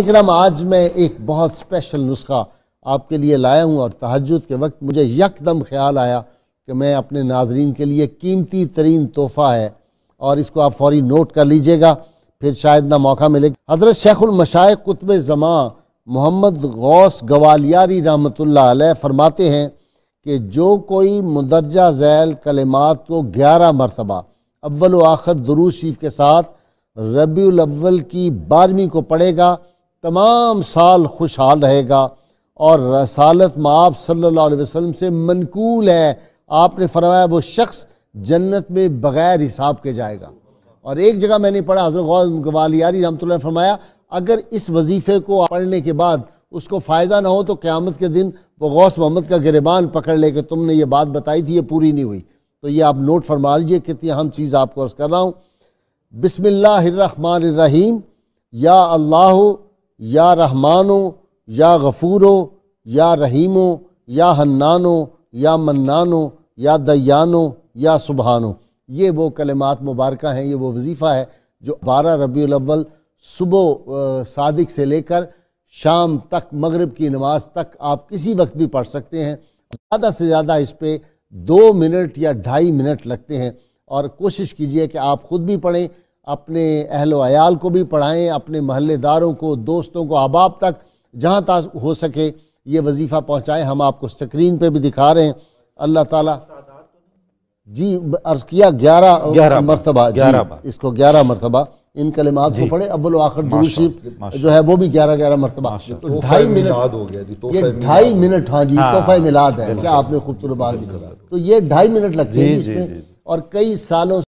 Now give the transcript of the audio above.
اکرم آج میں ایک بہت اسپیشل نسخہ آپ کے لیے لایا ہوں اور تحجد کے وقت مجھے یک دم خیال آیا کہ میں اپنے ناظرین کے لیے قیمتی ترین تحفہ ہے اور اس کو آپ فوری نوٹ کر لیجئے گا پھر شاید نہ موقع ملے گا حضرت شیخ المشائق قطب زماں محمد غوث گوالیاری رحمت اللہ علیہ فرماتے ہیں کہ جو کوئی مدرجہ ذیل کلمات کو گیارہ مرتبہ اول و آخر دروشیف کے ساتھ ربیع الاول کی بارہویں کو پڑھے گا تمام سال خوشحال رہے گا اور رسالت معاف صلی اللہ علیہ وسلم سے منقول ہے آپ نے فرمایا وہ شخص جنت میں بغیر حساب کے جائے گا اور ایک جگہ میں نے پڑھا حضرت غوث گوالیاری رحمۃ اللہ نے فرمایا اگر اس وظیفے کو پڑھنے کے بعد اس کو فائدہ نہ ہو تو قیامت کے دن وہ غوث محمد کا گریبان پکڑ لے کہ تم نے یہ بات بتائی تھی یہ پوری نہیں ہوئی تو یہ آپ نوٹ فرما لیجئے کتنی اہم چیز آپ کو کر رہا ہوں بسم اللہ الرحمن الرحیم یا اللہ یا رحمانو یا غفورو یا رحیمو یا حنانو یا منانو یا دیانو یا سبحانو یہ وہ کلمات مبارکہ ہیں یہ وہ وظیفہ ہے جو بارہ ربیع الاول صبح صادق سے لے کر شام تک مغرب کی نماز تک آپ کسی وقت بھی پڑھ سکتے ہیں زیادہ سے زیادہ اس پہ دو منٹ یا ڈھائی منٹ لگتے ہیں اور کوشش کیجئے کہ آپ خود بھی پڑھیں اپنے اہل و عیال کو بھی پڑھائیں اپنے محلے داروں کو دوستوں کو احباب تک جہاں تا ہو سکے یہ وظیفہ پہنچائیں ہم آپ کو سکرین پہ بھی دکھا رہے ہیں اللہ تعالیٰ جی عرض کیا گیارہ مرتبہ جی، اس کو گیارہ مرتبہ ان کلمات کو جی۔ اول و آخر دروشی جو ہے وہ بھی گیارہ گیارہ مرتبہ منٹ جی، منٹ یہ ہاں جی ہاں، ملاد ہے کیا آپ نے خوبصورت بات بھی تو یہ ڈھائی منٹ لگتے ہیں اس میں اور کئی سالوں سے